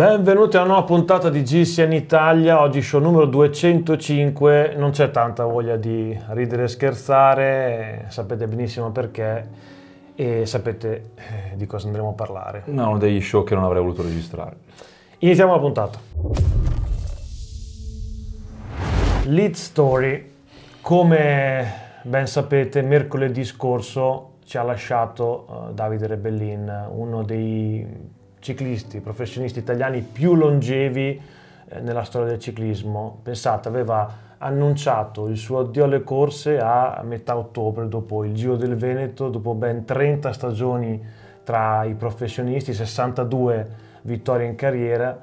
Benvenuti a una nuova puntata di GCN Italia, oggi show numero 205, non c'è tanta voglia di ridere e scherzare, sapete benissimo perché e sapete eh, di cosa andremo a parlare. No, uno degli show che non avrei voluto registrare. Iniziamo la puntata. Lead Story, come ben sapete mercoledì scorso ci ha lasciato eh, Davide Rebellin, uno dei ciclisti professionisti italiani più longevi eh, nella storia del ciclismo. Pensate, aveva annunciato il suo addio alle corse a metà ottobre dopo il Giro del Veneto, dopo ben 30 stagioni tra i professionisti, 62 vittorie in carriera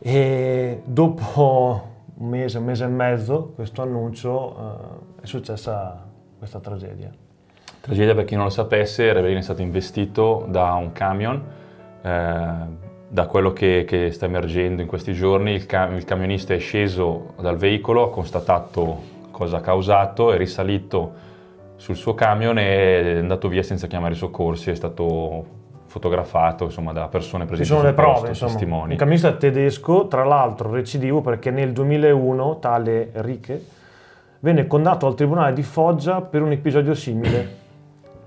e dopo un mese, un mese e mezzo questo annuncio eh, è successa questa tragedia. Tragedia per chi non lo sapesse, Reverino è stato investito da un camion eh, da quello che, che, sta emergendo in questi giorni, il, cam il, camionista è sceso dal veicolo, ha constatato cosa ha causato, è risalito sul suo camion e è andato via senza chiamare i soccorsi, è stato fotografato insomma, da persone presenti Ci sono le prove, posto, insomma. Un camionista tedesco, tra l'altro recidivo perché nel 2001 tale Ricche venne condannato al tribunale di Foggia per un episodio simile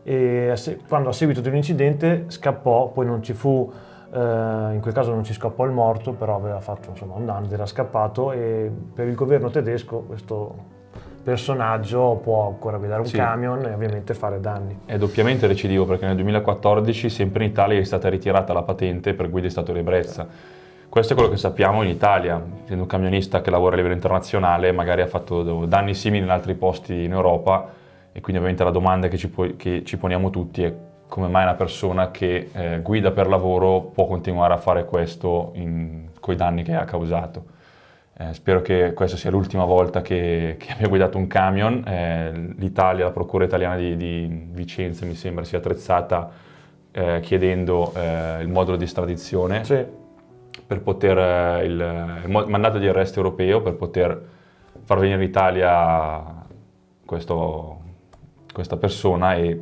e quando a seguito di un incidente scappò, poi non ci fu, eh, in quel caso non ci scappò il morto, però aveva fatto insomma, un danno, era scappato e per il governo tedesco questo personaggio può ancora guidare un sì. camion e ovviamente fare danni. È doppiamente recidivo perché nel 2014 sempre in Italia è stata ritirata la patente per guida in stato di ebbrezza. Sì. Questo è quello che sappiamo in Italia, essendo un camionista che lavora a livello internazionale, magari ha fatto danni simili in altri posti in Europa, e quindi ovviamente la domanda che ci, pu- che ci poniamo tutti è come mai una persona che eh, guida per lavoro può continuare a fare questo con i danni che ha causato. Eh, spero che questa sia l'ultima volta che, che abbia guidato un camion. Eh, L'Italia, la Procura italiana di, di, Vicenza, mi sembra, si è attrezzata eh, chiedendo eh, il modulo di estradizione sì. per poter, eh, il, il, mandato di arresto europeo per poter far venire in Italia questo questa persona e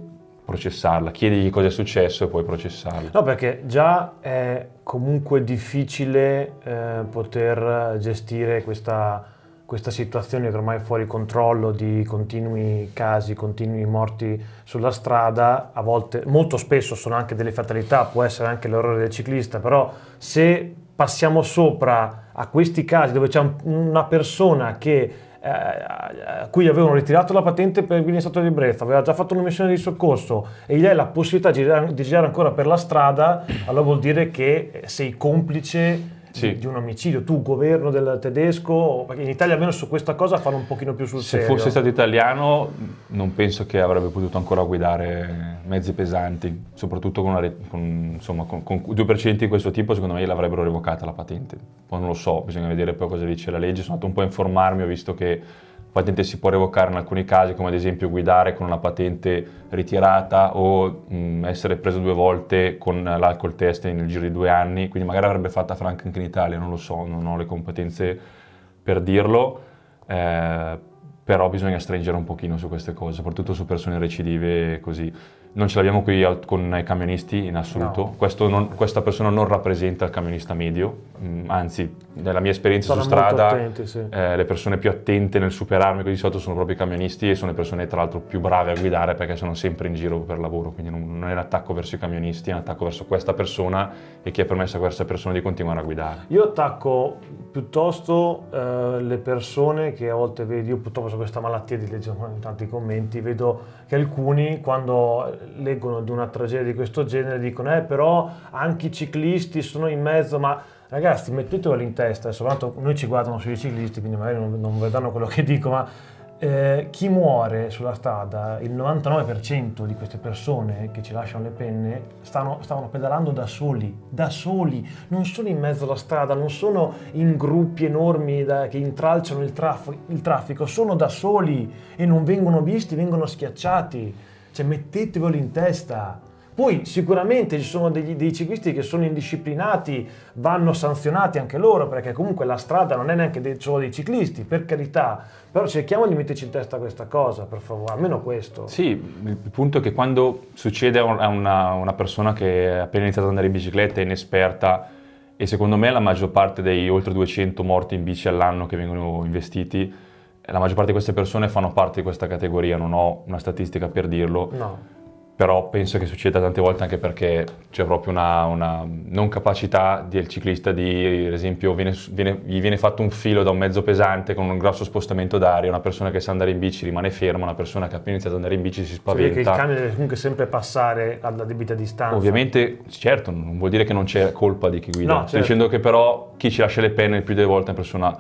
processarla, chiedigli cosa è successo e poi processarla. No, perché già è comunque difficile eh, poter gestire questa, questa, situazione che ormai è fuori controllo di continui casi, continui morti sulla strada, a volte, molto spesso sono anche delle fatalità, può essere anche l'errore del ciclista, però se passiamo sopra a questi casi dove c'è una persona che eh, a cui avevano ritirato la patente per guida in stato di brezza, aveva già fatto una missione di soccorso e gli dai la possibilità di girare, di girare ancora per la strada, allora vuol dire che sei complice sì. di un omicidio. Tu, governo del tedesco, perché in Italia almeno su questa cosa fanno un pochino più sul Se serio. Se fosse stato italiano non penso che avrebbe potuto ancora guidare mezzi pesanti, soprattutto con, una, con, insomma, con, con due precedenti di questo tipo secondo me l'avrebbero revocata la patente. Poi non lo so, bisogna vedere poi cosa dice la legge. Sono andato un po' a informarmi, ho visto che patente si può revocare in alcuni casi, come ad esempio guidare con una patente ritirata o mh, essere preso due volte con l'alcol test nel giro di due anni, quindi magari avrebbe fatta Frank anche in Italia, non lo so, non ho le competenze per dirlo, eh, però bisogna stringere un pochino su queste cose, soprattutto su persone recidive così non ce l'abbiamo qui con i camionisti in assoluto. No. Non, questa persona non rappresenta il camionista medio, mm, anzi, nella mia esperienza sono su strada, attenti, sì. eh, le persone più attente nel superarmi di solito sono proprio i camionisti e sono le persone tra l'altro più brave a guidare perché sono sempre in giro per lavoro, quindi non, non è un attacco verso i camionisti, è un attacco verso questa persona e chi ha permesso a questa persona di continuare a guidare. Io attacco piuttosto eh, le persone che a volte vedo, io purtroppo ho questa malattia di leggere in tanti commenti, vedo che alcuni quando leggono di una tragedia di questo genere dicono eh però anche i ciclisti sono in mezzo ma ragazzi mettetelo in testa soprattutto noi ci guardano sui ciclisti quindi magari non, non vedranno quello che dico ma eh, chi muore sulla strada, il 99% di queste persone che ci lasciano le penne stanno, stavano pedalando da soli, da soli, non sono in mezzo alla strada, non sono in gruppi enormi da, che intralciano il, traf- il traffico, sono da soli e non vengono visti, vengono schiacciati. Cioè mettetevelo in testa. Poi sicuramente ci sono degli, dei ciclisti che sono indisciplinati, vanno sanzionati anche loro, perché comunque la strada non è neanche dei, solo dei ciclisti, per carità. Però cerchiamo di metterci in testa questa cosa, per favore, almeno questo. Sì, il punto è che quando succede a una, una persona che è appena iniziata ad andare in bicicletta, è inesperta, e secondo me la maggior parte dei oltre 200 morti in bici all'anno che vengono investiti la maggior parte di queste persone fanno parte di questa categoria, non ho una statistica per dirlo. No. Però penso che succeda tante volte anche perché c'è proprio una, una non capacità del ciclista di, ad esempio, viene, viene, gli viene fatto un filo da un mezzo pesante con un grosso spostamento d'aria, una persona che sa andare in bici rimane ferma, una persona che ha appena iniziato ad andare in bici si spaventa. Cioè perché il camion deve comunque sempre passare alla debita distanza. Ovviamente, certo, non vuol dire che non c'è colpa di chi guida. No, certo. Sto dicendo che però chi ci lascia le penne più delle volte è una persona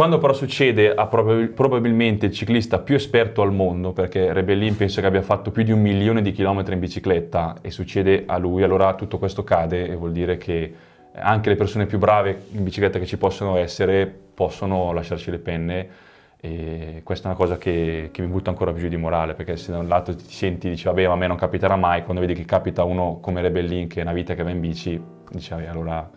quando però succede a probab- probabilmente il ciclista più esperto al mondo, perché Rebellin penso che abbia fatto più di un milione di chilometri in bicicletta e succede a lui, allora tutto questo cade e vuol dire che anche le persone più brave in bicicletta che ci possono essere possono lasciarci le penne e questa è una cosa che, che mi butta ancora più di morale perché se da un lato ti senti e dici vabbè ma a me non capiterà mai quando vedi che capita uno come Rebellin che è una vita che va in bici dici allora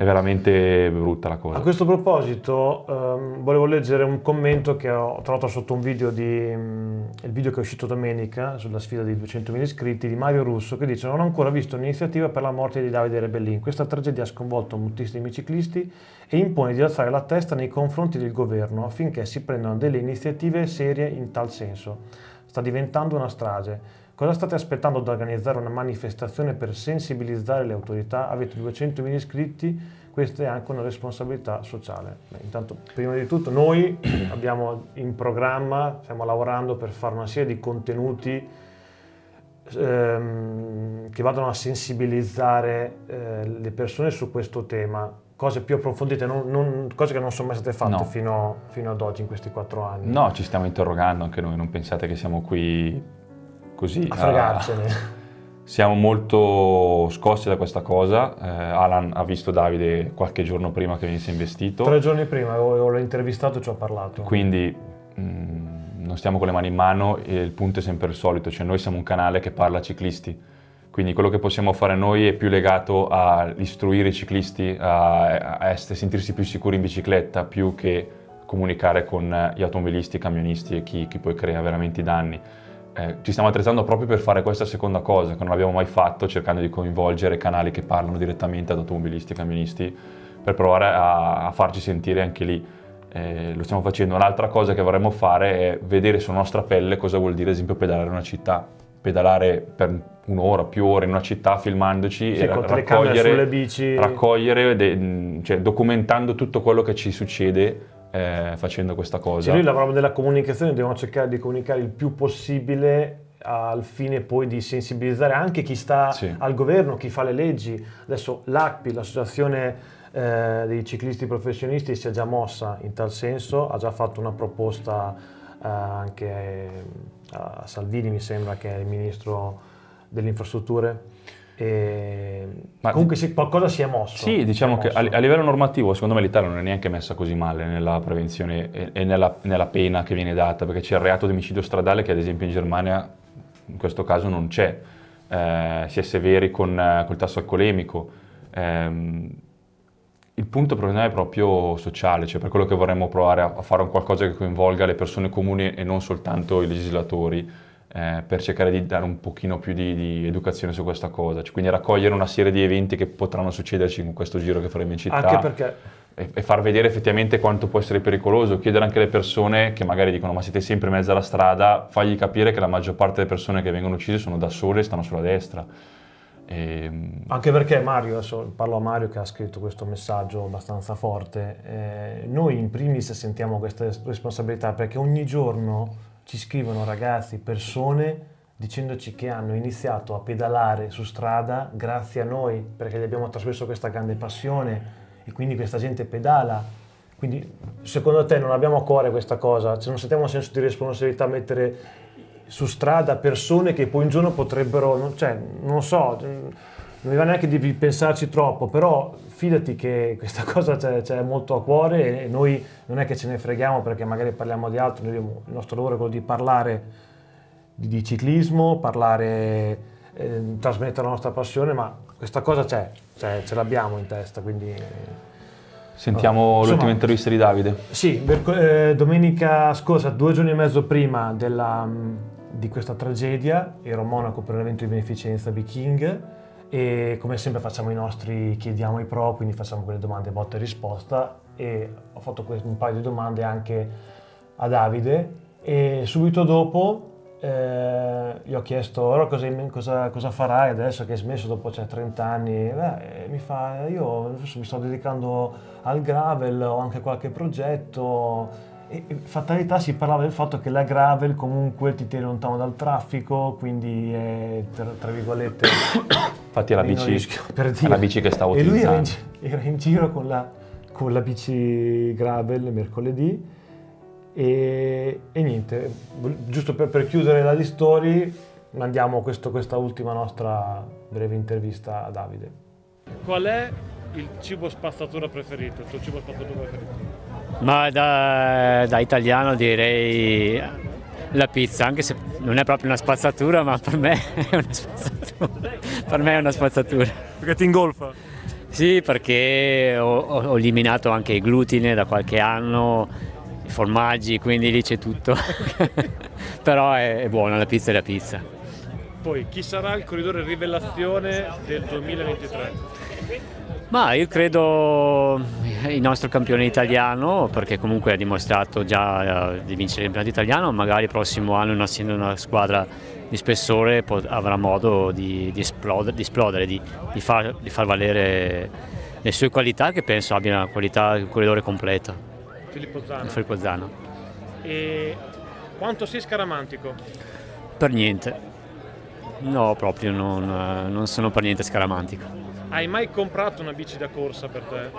è veramente brutta la cosa. A questo proposito ehm, volevo leggere un commento che ho trovato sotto un video, di, mh, mm, il video che è uscito domenica sulla sfida di 200.000 iscritti di Mario Russo che dice non ho ancora visto un'iniziativa per la morte di Davide Rebellin, questa tragedia ha sconvolto moltissimi ciclisti e impone di alzare la testa nei confronti del governo affinché si prendano delle iniziative serie in tal senso. Sta diventando una strage. Cosa state aspettando ad organizzare una manifestazione per sensibilizzare le autorità? Avete 200.000 iscritti, questa è anche una responsabilità sociale. Beh, intanto, prima di tutto, noi abbiamo in programma, stiamo lavorando per fare una serie di contenuti ehm, che vadano a sensibilizzare eh, le persone su questo tema cose più approfondite, non, non, cose che non sono mai state fatte no. fino, fino, ad oggi in questi quattro anni. No, ci stiamo interrogando anche noi, non pensate che siamo qui mm così... A fregarcene. A... Siamo molto scossi da questa cosa. Eh, Alan ha visto Davide qualche giorno prima che venisse investito. Tre giorni prima, l'ho intervistato e ci ho parlato. Quindi mh, mm, non stiamo con le mani in mano e il punto è sempre il solito, cioè noi siamo un canale che parla a ciclisti. Quindi quello che possiamo fare noi è più legato a istruire i ciclisti a, a essere, sentirsi più sicuri in bicicletta, più che comunicare con gli automobilisti, i camionisti e chi, chi poi crea veramente i danni eh, ci stiamo attrezzando proprio per fare questa seconda cosa che non abbiamo mai fatto, cercando di coinvolgere canali che parlano direttamente ad automobilisti e camionisti per provare a, a farci sentire anche lì. Eh, lo stiamo facendo. Un'altra cosa che vorremmo fare è vedere sulla nostra pelle cosa vuol dire, ad esempio, pedalare in una città. Pedalare per un'ora, più ore in una città filmandoci sì, e ra- raccogliere, bici... raccogliere de- cioè, documentando tutto quello che ci succede eh, facendo questa cosa. Cioè noi lavoravo della comunicazione, dobbiamo cercare di comunicare il più possibile al fine poi di sensibilizzare anche chi sta sì. al governo, chi fa le leggi. Adesso l'ACPI, l'associazione eh, dei ciclisti professionisti, si è già mossa in tal senso, ha già fatto una proposta eh, anche eh, a Salvini, mi sembra che è il ministro delle infrastrutture e Ma comunque se qualcosa si è mosso. Sì, diciamo mosso. che a, a, livello normativo secondo me l'Italia non è neanche messa così male nella prevenzione e, e nella, nella, pena che viene data, perché c'è il reato di omicidio stradale che ad esempio in Germania in questo caso non c'è, eh, si è severi con eh, col tasso alcolemico. Eh, il punto problema è proprio sociale, cioè per quello che vorremmo provare a, a fare un qualcosa che coinvolga le persone comuni e non soltanto i legislatori eh, per cercare di dare un pochino più di, di educazione su questa cosa, cioè, quindi raccogliere una serie di eventi che potranno succederci con questo giro che faremo in città. Anche perché e, far vedere effettivamente quanto può essere pericoloso, chiedere anche alle persone che magari dicono ma siete sempre in mezzo alla strada, fagli capire che la maggior parte delle persone che vengono uccise sono da sole e stanno sulla destra. E... Ehm, anche perché Mario, adesso parlo a Mario che ha scritto questo messaggio abbastanza forte, eh, noi in primis sentiamo questa responsabilità perché ogni giorno ci scrivono ragazzi, persone dicendoci che hanno iniziato a pedalare su strada grazie a noi perché gli abbiamo trasmesso questa grande passione e quindi questa gente pedala. Quindi secondo te non abbiamo a cuore questa cosa? Cioè, non sentiamo un senso di responsabilità mettere su strada persone che poi un giorno potrebbero, non, cioè, non so, non mi va neanche di pensarci troppo, però fidati che questa cosa c'è molto a cuore e noi non è che ce ne freghiamo perché magari parliamo di altro, noi, il nostro lavoro è quello di parlare di, di ciclismo, parlare, eh, trasmettere la nostra passione, ma questa cosa c'è, ce l'abbiamo in testa, quindi... Sentiamo allora, l'ultima insomma, intervista di Davide. Sì, eh, domenica scorsa, due giorni e mezzo prima della, di questa tragedia, ero a Monaco per un evento di beneficenza Biking e come sempre facciamo i nostri chiediamo i pro, quindi facciamo quelle domande botta e risposta e ho fatto un paio di domande anche a Davide e subito dopo eh, gli ho chiesto ora cosa, cosa, cosa, farai adesso che hai smesso dopo cioè, 30 anni Beh, mi fa io mi sto dedicando al gravel ho anche qualche progetto e fatalità si parlava del fatto che la gravel comunque ti tiene lontano dal traffico quindi è tra, tra virgolette Infatti è la, bici, per dire. è la bici che stavo e utilizzando. E lui era in, era in giro con la, con la, bici gravel mercoledì e, e niente, giusto per, per, chiudere la di story mandiamo questo, questa ultima nostra breve intervista a Davide. Qual è il cibo spazzatura preferito, il tuo cibo spazzatura preferito? Ma da, da italiano direi la pizza, anche se non è proprio una spazzatura, ma per me è una spazzatura. per me è una spazzatura. Perché ti ingolfa? Sì, perché ho, ho eliminato anche il glutine da qualche anno, i formaggi, quindi lì c'è tutto. Però è, è buona, la pizza è la pizza. Poi, chi sarà il corridore rivelazione del 2023? Ma io credo il nostro campione italiano, perché comunque ha dimostrato già eh, di vincere il campionato italiano, magari il prossimo anno, non essendo una squadra di spessore, avrà modo di, di esplodere, di, esplodere di, far, di, far, valere le sue qualità, che penso abbia una qualità un corridore completo. Filippo Zano. Filippo Zano. E quanto sei scaramantico? Per niente. No, proprio non, non sono per niente scaramantico. Hai mai comprato una bici da corsa per te?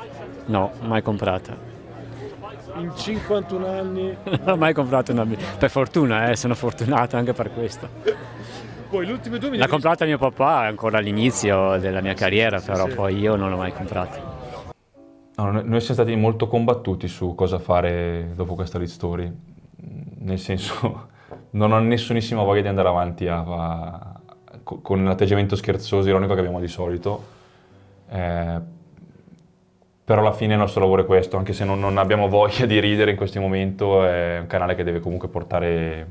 No, mai comprata. In 51 anni? non ho mai comprato una bici, per fortuna, eh, sono fortunato anche per questo. Poi l'ultimo due L'ha comprata mio papà ancora all'inizio della mia carriera, sì, però sì. poi io non l'ho mai comprata. No, noi siamo stati molto combattuti su cosa fare dopo questa lead story, nel senso non ho nessunissima voglia di andare avanti a, a, con l'atteggiamento scherzoso e ironico che abbiamo di solito, eh, però alla fine il nostro lavoro è questo, anche se non, non, abbiamo voglia di ridere in questo momento, è un canale che deve comunque portare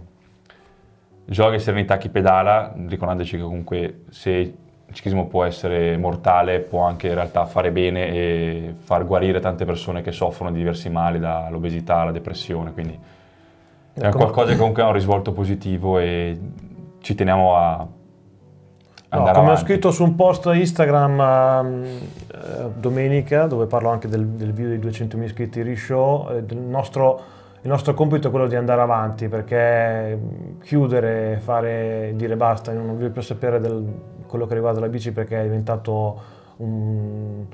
gioia e serenità a chi pedala, ricordandoci che comunque se il ciclismo può essere mortale, può anche in realtà fare bene e far guarire tante persone che soffrono di diversi mali, dall'obesità alla depressione, quindi è ecco, qualcosa che comunque ha un risvolto positivo e ci teniamo a No, come avanti. ho scritto su un post Instagram ehm, eh, domenica, dove parlo anche del, del video dei 200.000 iscritti Rishow, eh, il, nostro, il nostro compito è quello di andare avanti, perché mm, chiudere, fare, dire basta, non voglio più sapere del, quello che riguarda la bici perché è diventato un,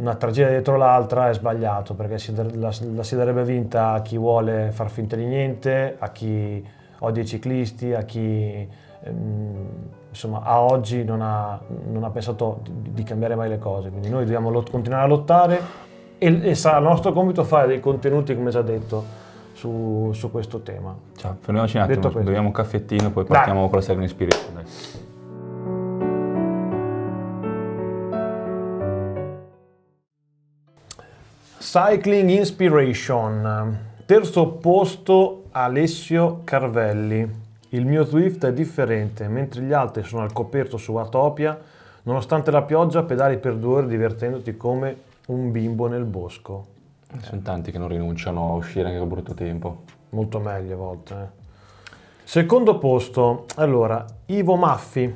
una tragedia dietro l'altra, è sbagliato, perché si, la, la si darebbe vinta a chi vuole far finta di niente, a chi odia i ciclisti, a chi... Ehm, insomma, a oggi non ha, non ha pensato di, di, cambiare mai le cose. Quindi noi dobbiamo lot- continuare a lottare e, e, sarà il nostro compito fare dei contenuti, come già detto, su, su questo tema. Ciao, fermiamoci un attimo, detto beviamo un caffettino e poi partiamo dai. con la Second Spirit. Dai. Cycling Inspiration, terzo posto Alessio Carvelli. Il mio Swift è differente, mentre gli altri sono al coperto su Atopia, nonostante la pioggia pedali per due ore divertendoti come un bimbo nel bosco. Sono tanti che non rinunciano a uscire anche a brutto tempo. Molto meglio a volte. Eh. Secondo posto, allora, Ivo Maffi.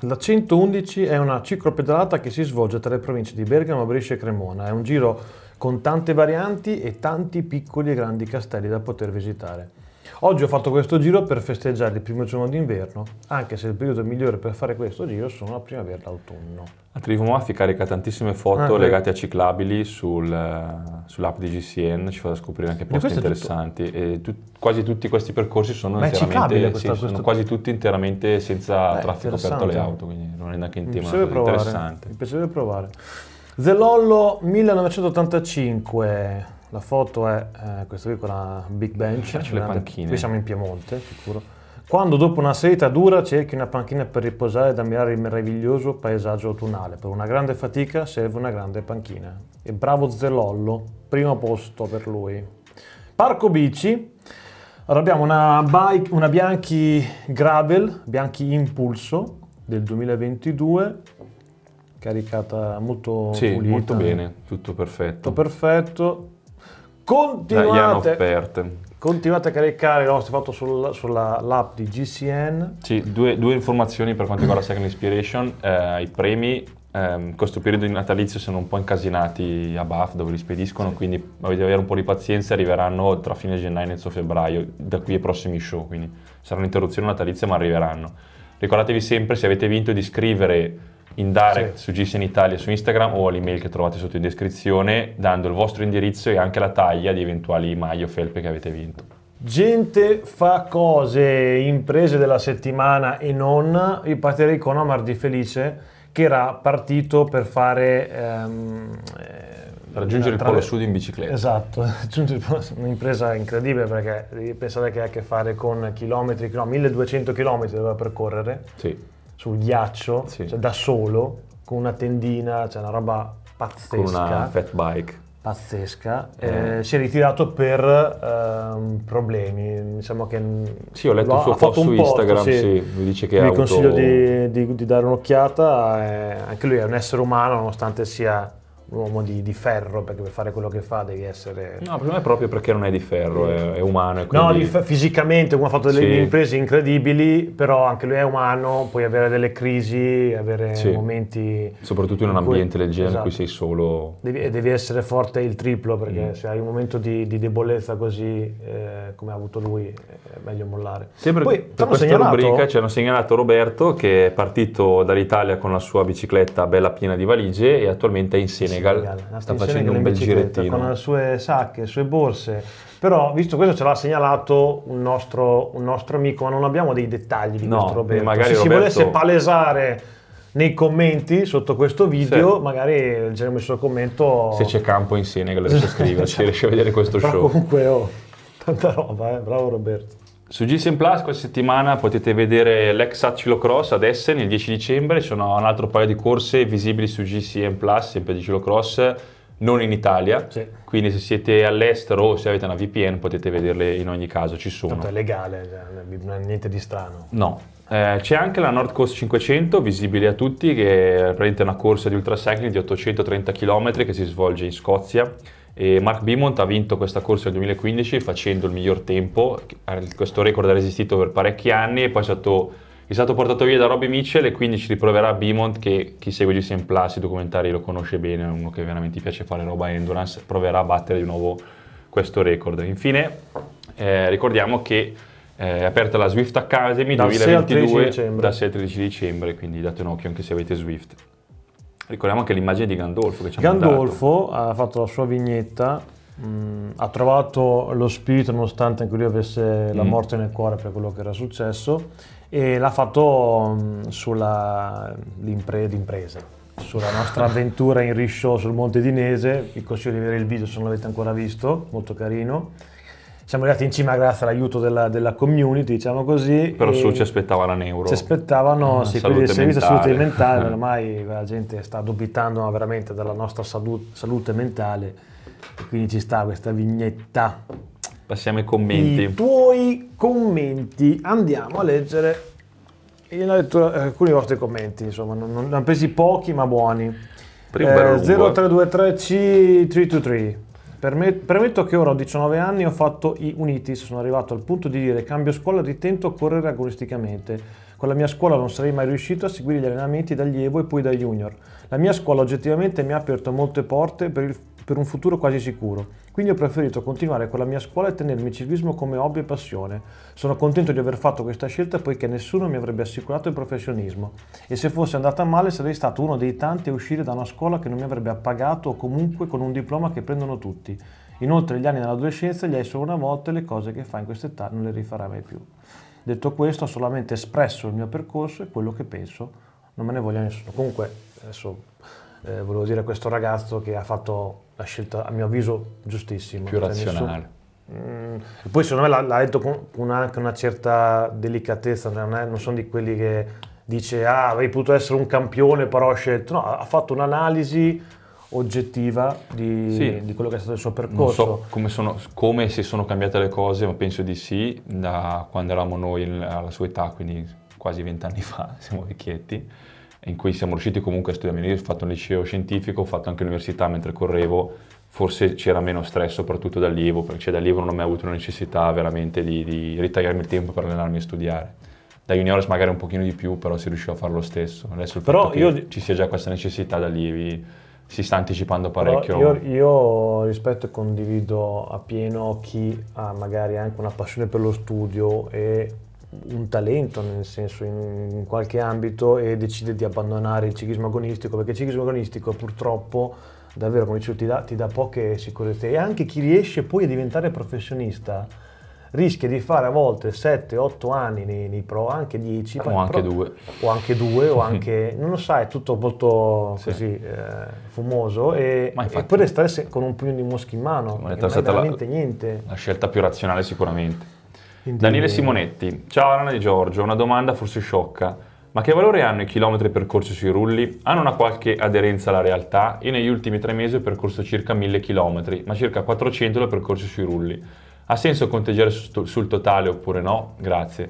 La 111 è una ciclopedalata che si svolge tra le province di Bergamo, Brescia e Cremona. È un giro con tante varianti e tanti piccoli e grandi castelli da poter visitare. Oggi ho fatto questo giro per festeggiare il primo giorno d'inverno, anche se il periodo migliore per fare questo giro sono la primavera e l'autunno. A Trivomaffi carica tantissime foto ah, legate a ciclabili sul, sull'app di GCN, ci fa scoprire anche posti interessanti. E tu, quasi tutti questi percorsi sono, Ma interamente, questa, sì, sono quasi tutti interamente senza Beh, traffico aperto alle auto, quindi non è neanche in tema interessante. Mi piacerebbe provare. Zelollo 1985 la foto è eh, questa qui con la Big Bench. Faccio le panchine. Qui siamo in Piemonte, sicuro. Quando dopo una seta dura cerchi una panchina per riposare ed ammirare il meraviglioso paesaggio autunnale. Per una grande fatica serve una grande panchina. E bravo Zellollo primo posto per lui. Parco bici. Allora abbiamo una, bike, una Bianchi Gravel, Bianchi Impulso del 2022 caricata molto sì, pulita. molto bene, tutto perfetto. Tutto perfetto, Continuate, continuate, a caricare il nostro fatto sull'app di GCN. Sì, due, due, informazioni per quanto riguarda Second Inspiration. Eh, I premi, ehm, questo periodo di natalizio sono un po' incasinati a BAF dove li spediscono, sì. quindi dovete avere un po' di pazienza, arriveranno tra fine gennaio e inizio febbraio, da qui ai prossimi show, quindi sarà un'interruzione natalizia ma arriveranno. Ricordatevi sempre, se avete vinto, di scrivere in direct sì. su GSN Italia su Instagram o all'email che trovate sotto in descrizione dando il vostro indirizzo e anche la taglia di eventuali maglie o felpe che avete vinto. Gente fa cose, imprese della settimana e non, io partirei con Omar Di Felice che era partito per fare... Ehm, eh, raggiungere tra... il polo sud in bicicletta. Esatto, un'impresa incredibile perché pensate che ha a che fare con chilometri, no, 1200 chilometri doveva percorrere. Sì sul ghiaccio, sì. cioè da solo, con una tendina, cioè una roba pazzesca. Con una fat bike. Pazzesca. Eh. Eh, si è ritirato per eh, problemi, diciamo che... Sì, ho letto il suo post su Instagram, posto, sì. sì. mi dice che ha avuto... consiglio di, di, di, dare un'occhiata, eh, anche lui è un essere umano nonostante sia uomo di, di, ferro, perché per fare quello che fa devi essere... No, per me è proprio perché non è di ferro, è, è umano. Quindi... No, fisicamente come ha fatto delle sì. imprese incredibili, però anche lui è umano, puoi avere delle crisi, avere sì. momenti... Soprattutto in un in cui... ambiente del esatto. in cui esatto. sei solo... Devi, devi essere forte il triplo, perché mm. se hai un momento di, di debolezza così eh, come ha avuto lui, è meglio mollare. Sempre Poi, per questa segnalato... rubrica ci hanno segnalato Roberto che è partito dall'Italia con la sua bicicletta bella piena di valigie e attualmente è in Senegal. Senegal, Senegal. sta facendo Senegal un bel girettino. Con le sue sacche, le sue borse. Però, visto questo, ce l'ha segnalato un nostro, un nostro amico, ma non abbiamo dei dettagli di no, questo Roberto. Se Roberto... si volesse palesare nei commenti sotto questo video, sì. magari leggeremo il suo commento. Se c'è campo in Senegal, riesce a scriverci, riesce a vedere questo Però show. Comunque, oh, tanta roba, eh? bravo Roberto. Su GCM Plus questa settimana potete vedere l'Exat Cilocross ad Essen il 10 dicembre, ci sono un altro paio di corse visibili su GCM Plus, sempre di Cilocross, non in Italia, sì. quindi se siete all'estero o se avete una VPN potete vederle in ogni caso, ci sono. Tanto è legale, cioè, non è niente di strano. No. Eh, c'è anche la North Coast 500, visibile a tutti, che è una corsa di ultra cycling di 830 km che si svolge in Scozia e Mark Beaumont ha vinto questa corsa nel 2015 facendo il miglior tempo, eh, questo record ha resistito per parecchi anni e poi è stato, è stato portato via da Robbie Mitchell e quindi ci riproverà Beaumont che chi segue GCN Plus, i documentari lo conosce bene, è uno che veramente piace fare roba endurance, proverà a battere di nuovo questo record. Infine eh, ricordiamo che eh, è aperta la Swift Academy dal 2022 6 al 13 dicembre. 6 al 13 dicembre, quindi date un occhio anche se avete Swift. Ricordiamo anche l'immagine di Gandolfo che ci ha Gandolfo mandato. ha fatto la sua vignetta, mh, mm, ha trovato lo spirito nonostante anche lui avesse la mm. morte nel cuore per quello che era successo e l'ha fatto mh, mm, sulla l'impresa, sulla nostra avventura in Risciò sul Monte Dinese, vi consiglio di vedere il video se non l'avete ancora visto, molto carino siamo arrivati in cima grazie all'aiuto della, della community, diciamo così. Però su ci aspettava la neuro. Ci aspettavano, ah, sì, quindi il servizio di salute mentale, eh. ormai la gente sta dubitando veramente della nostra salute, salute mentale, e quindi ci sta questa vignetta. Passiamo ai commenti. I tuoi commenti, andiamo a leggere Io ho letto eh, alcuni dei vostri commenti, insomma, non, non, ne ho presi pochi ma buoni. Eh, 0323C323. Premetto che ora ho 19 anni e ho fatto i Unitis, sono arrivato al punto di dire cambio scuola e ritento a correre agonisticamente. Con la mia scuola non sarei mai riuscito a seguire gli allenamenti da allievo e poi da junior. La mia scuola oggettivamente mi ha aperto molte porte per il per un futuro quasi sicuro. Quindi ho preferito continuare con la mia scuola e tenermi il ciclismo come hobby e passione. Sono contento di aver fatto questa scelta poiché nessuno mi avrebbe assicurato il professionismo. E se fosse andata male sarei stato uno dei tanti a uscire da una scuola che non mi avrebbe appagato o comunque con un diploma che prendono tutti. Inoltre gli anni dell'adolescenza li hai solo una volta e le cose che fai in quest'età non le rifarai mai più. Detto questo ho solamente espresso il mio percorso e quello che penso, non me ne voglia nessuno. Comunque adesso eh, volevo dire a questo ragazzo che ha fatto la scelta a mio avviso giustissima. Più cioè, razionale. Mm. Poi secondo me l'ha, l'ha detto con, anche una certa delicatezza, non, è, non sono di quelli che dice ah avrei potuto essere un campione però ho scelto, no, ha fatto un'analisi oggettiva di, sì. di, quello che è stato il suo percorso. Non so come, sono, come, se sono cambiate le cose, ma penso di sì, da quando eravamo noi alla sua età, quindi quasi vent'anni fa, siamo vecchietti in cui siamo riusciti comunque a studiare. Io ho fatto un liceo scientifico, ho fatto anche l'università mentre correvo, forse c'era meno stress soprattutto da perché cioè, da allievo non ho mai avuto la necessità veramente di, di ritagliarmi il tempo per allenarmi e studiare. Da juniores magari un pochino di più, però si riusciva a fare lo stesso. Adesso il però fatto io... che ci sia già questa necessità d'allievi si sta anticipando parecchio. Io, io, rispetto e condivido appieno chi ha magari anche una passione per lo studio e un talento nel senso in, in, qualche ambito e decide di abbandonare il ciclismo agonistico perché il ciclismo agonistico purtroppo davvero come dicevo ti dà, ti dà poche sicurezze e anche chi riesce poi a diventare professionista rischia di fare a volte 7-8 anni nei, nei, pro, anche 10. O anche 2. O anche 2, o anche... non lo sai, è tutto molto sì. così eh, fumoso e, e poi restare se, con un pugno di mosche in mano, sì, non è veramente la, niente. La scelta più razionale sicuramente. Daniele Simonetti, ciao Alana di Giorgio, una domanda forse sciocca. Ma che valore hanno i chilometri percorsi sui rulli? Hanno una qualche aderenza alla realtà? Io negli ultimi tre mesi ho percorso circa 1000 km, ma circa 400 l'ho percorso sui rulli. Ha senso conteggiare sul totale oppure no? Grazie.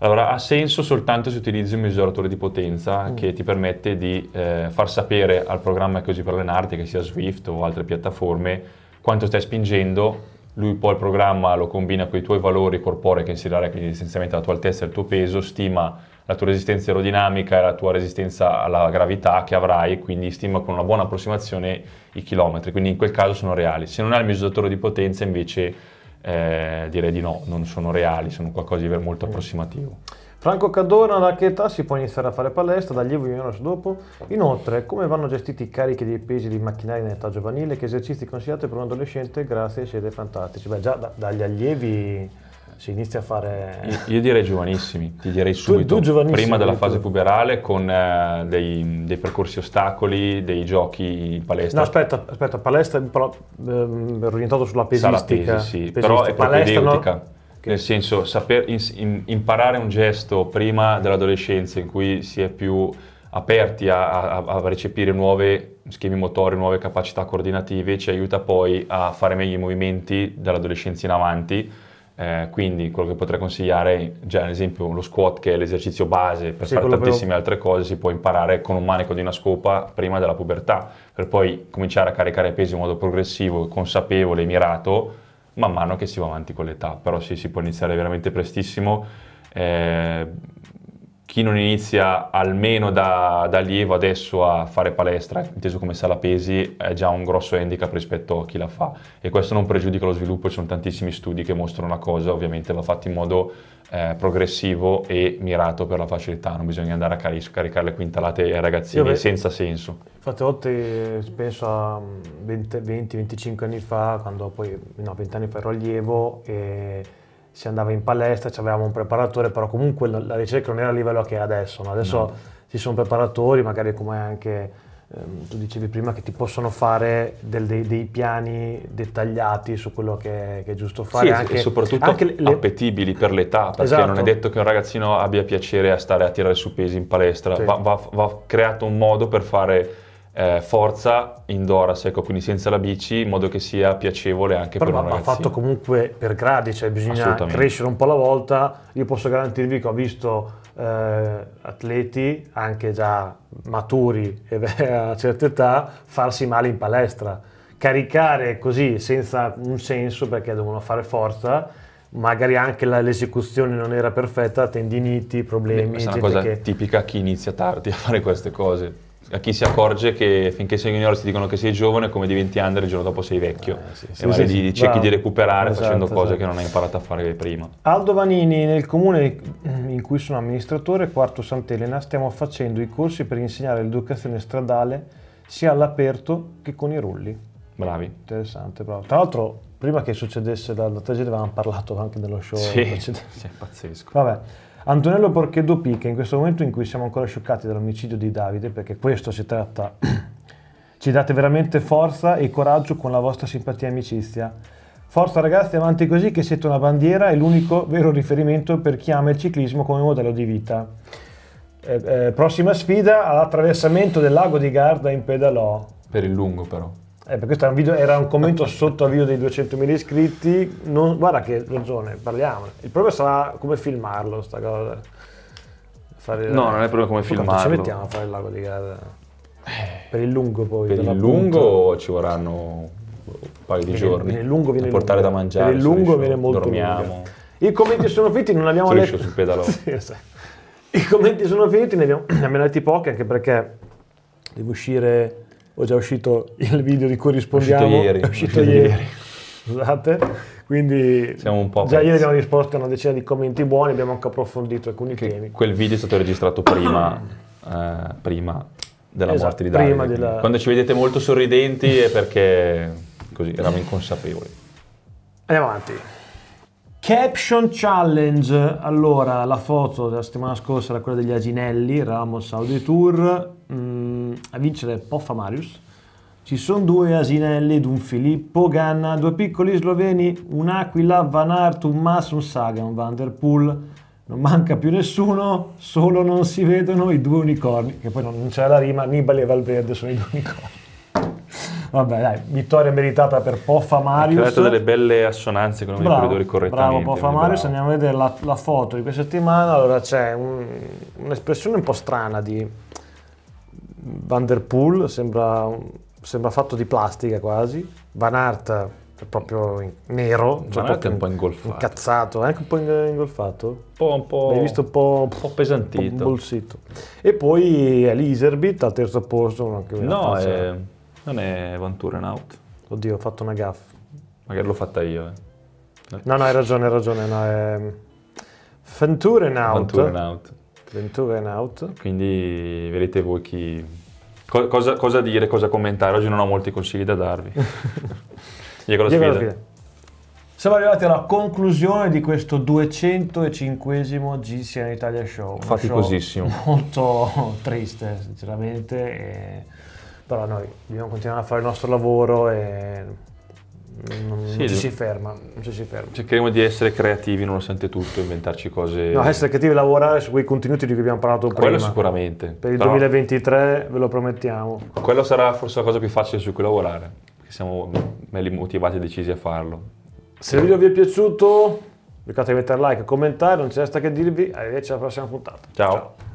Allora, ha senso soltanto se utilizzi un misuratore di potenza mm. che ti permette di eh, far sapere al programma che usi per allenarti, che sia Swift o altre piattaforme, quanto stai spingendo lui poi il programma lo combina con i tuoi valori corporei che inserirà quindi essenzialmente la tua altezza e il tuo peso, stima la tua resistenza aerodinamica e la tua resistenza alla gravità che avrai, quindi stima con una buona approssimazione i chilometri, quindi in quel caso sono reali. Se non hai il misuratore di potenza invece eh, direi di no, non sono reali, sono qualcosa di molto approssimativo. Franco Cadona, da che età si può iniziare a fare palestra? Dagli evo junior dopo? Inoltre, come vanno gestiti i carichi dei pesi di macchinari in età giovanile? Che esercizi consigliate per un adolescente? Grazie, siete fantastici. Beh, già da, dagli allievi si inizia a fare... Io, io direi giovanissimi, ti direi subito, tu, tu prima della fase tu. puberale con eh, dei, dei, percorsi ostacoli, dei giochi in palestra. No, aspetta, aspetta palestra però, ehm, orientato sulla pesistica. Sarà pesi, sì, pesistica. però è palestra, nel senso, saper in, in, imparare un gesto prima dell'adolescenza in cui si è più aperti a, a, a recepire nuovi schemi motori, nuove capacità coordinative, ci aiuta poi a fare meglio i movimenti dall'adolescenza in avanti. Eh, quindi quello che potrei consigliare, già ad esempio lo squat che è l'esercizio base per sì, fare tantissime però... altre cose, si può imparare con un manico di una scopa prima della pubertà, per poi cominciare a caricare pesi in modo progressivo, consapevole, mirato, man mano che si va avanti con l'età, però sì, si può iniziare veramente prestissimo. Eh, chi non inizia almeno da, da allievo adesso a fare palestra, inteso come sala pesi, è già un grosso handicap rispetto a chi la fa. E questo non pregiudica lo sviluppo, ci sono tantissimi studi che mostrano una cosa, ovviamente va fatto in modo eh, progressivo e mirato per la facilità, non bisogna andare a car- caricare le quintalate ai ragazzini Io, senza senso. Infatti volte penso a 20-25 mm, anni fa, quando poi, no, 20 anni fa ero allievo e si andava in palestra, avevamo un preparatore, però comunque la ricerca non era a livello che è adesso. No? Adesso no. ci sono preparatori, magari come anche ehm, tu dicevi prima, che ti possono fare del, dei, dei, piani dettagliati su quello che, che è giusto fare. Sì, anche, e soprattutto anche le, appetibili per l'età, perché esatto. non è esatto. detto che un ragazzino abbia piacere a stare a tirare su pesi in palestra. Sì. Va, va, va creato un modo per fare eh, forza indoor a secco, quindi senza la bici, in modo che sia piacevole anche Però per un ragazzino. Però va fatto comunque per gradi, cioè bisogna crescere un po' alla volta. Io posso garantirvi che ho visto eh, atleti anche già maturi e a certa età farsi male in palestra. Caricare così senza un senso perché devono fare forza, magari anche la, l'esecuzione non era perfetta, tendiniti, problemi. Questa è una cosa che... tipica chi inizia tardi a fare queste cose a chi si accorge che finché sei junior ti dicono che sei giovane, come diventi under il giorno dopo sei vecchio. Ah, sì, sì, e magari sì, cerchi wow. di recuperare esatto, facendo cose esatto. che non hai imparato a fare prima. Aldo Vanini, nel comune in cui sono amministratore, quarto Sant'Elena, stiamo facendo i corsi per insegnare l'educazione stradale sia all'aperto che con i rulli. Bravi. Interessante, bravo. Tra l'altro, prima che succedesse la, la tragedia avevamo parlato anche dello show. Sì, è pazzesco. Vabbè. Antonello Porchedo P, in questo momento in cui siamo ancora scioccati dall'omicidio di Davide, perché questo si tratta, ci date veramente forza e coraggio con la vostra simpatia e amicizia. Forza ragazzi, avanti così che siete una bandiera e l'unico vero riferimento per chi ama il ciclismo come modello di vita. Eh, eh, prossima sfida all'attraversamento del lago di Garda in pedalò. Per il lungo però. Eh, questo era un, video, era un, commento sotto al video dei 200.000 iscritti. Non, guarda che ragione, parliamone. Il problema sarà come filmarlo, sta cosa. Fare, no, non è proprio come filmarlo. Ci mettiamo a fare il lago di gara. Eh. Per il lungo poi. Per il lungo ci vorranno un paio di viene, giorni. Viene lungo viene portare lungo. da mangiare. Per il lungo viene molto dormiamo. lungo. I commenti sono finiti, non abbiamo letto. sul pedalò. sì, sì. I commenti sono finiti, ne abbiamo, ne abbiamo letti pochi anche perché devo uscire ho già uscito il video di cui rispondiamo. Uscito ieri. È uscito ieri. Scusate. Quindi Siamo un po già pezzi. ieri abbiamo risposto a una decina di commenti buoni, abbiamo anche approfondito alcuni che temi. Quel video è stato registrato prima, eh, prima della esatto, morte di Davide. Della... Quando ci vedete molto sorridenti è perché così eravamo inconsapevoli. Andiamo avanti. Caption Challenge, allora la foto della settimana scorsa era quella degli Asinelli, eravamo al Saudi Tour, mm a vincere Poffa Marius. Ci sono due Asinelli ed un Filippo Ganna, due piccoli sloveni, un Aquila, Van Aert, un Mas, un Sagan, Van Der Poel. Non manca più nessuno, solo non si vedono i due unicorni, che poi non c'è la rima, Nibali e Valverde sono i due unicorni. Vabbè, dai, vittoria meritata per Poffa Marius. Ha creato delle belle assonanze con i corridori correttamente. Bravo Poffa Marius, bravo. andiamo a vedere la, la, foto di questa settimana. Allora c'è un, un'espressione un po' strana di Van der Poel sembra, sembra fatto di plastica quasi, Van Aert è proprio nero, cioè proprio un po' ingolfato. Incazzato, anche un po' ingolfato. Un po', un po', L'hai visto un po', un po pesantito. Un po bolsito. E poi è al terzo posto. no, è... non è Van Out. Oddio, ho fatto una gaffa. Magari l'ho fatta io. Eh. No, no, hai ragione, hai ragione. No, è... Venturen Out. Venturen Out Ventura in out. Quindi vedete voi chi, co- cosa, cosa, dire, cosa commentare. Oggi non ho molti consigli da darvi. Diego la sfida. Siamo arrivati alla conclusione di questo 205 GCN Italia Show. Faticosissimo. molto triste, sinceramente. E... Però noi dobbiamo continuare a fare il nostro lavoro e non, sì, non ci si ferma, ci si ferma. Cercheremo di essere creativi, nonostante tutto, inventarci cose. No, essere creativi e lavorare su quei contenuti di cui abbiamo parlato quello prima. Quello sicuramente. Per il Però 2023 ve lo promettiamo. Quello sarà forse la cosa più facile su cui lavorare, perché siamo belli motivati e decisi a farlo. Se il video vi è piaciuto, ricordate di mettere like e commentare, non ci resta che dirvi, arrivederci alla prossima puntata. Ciao. Ciao.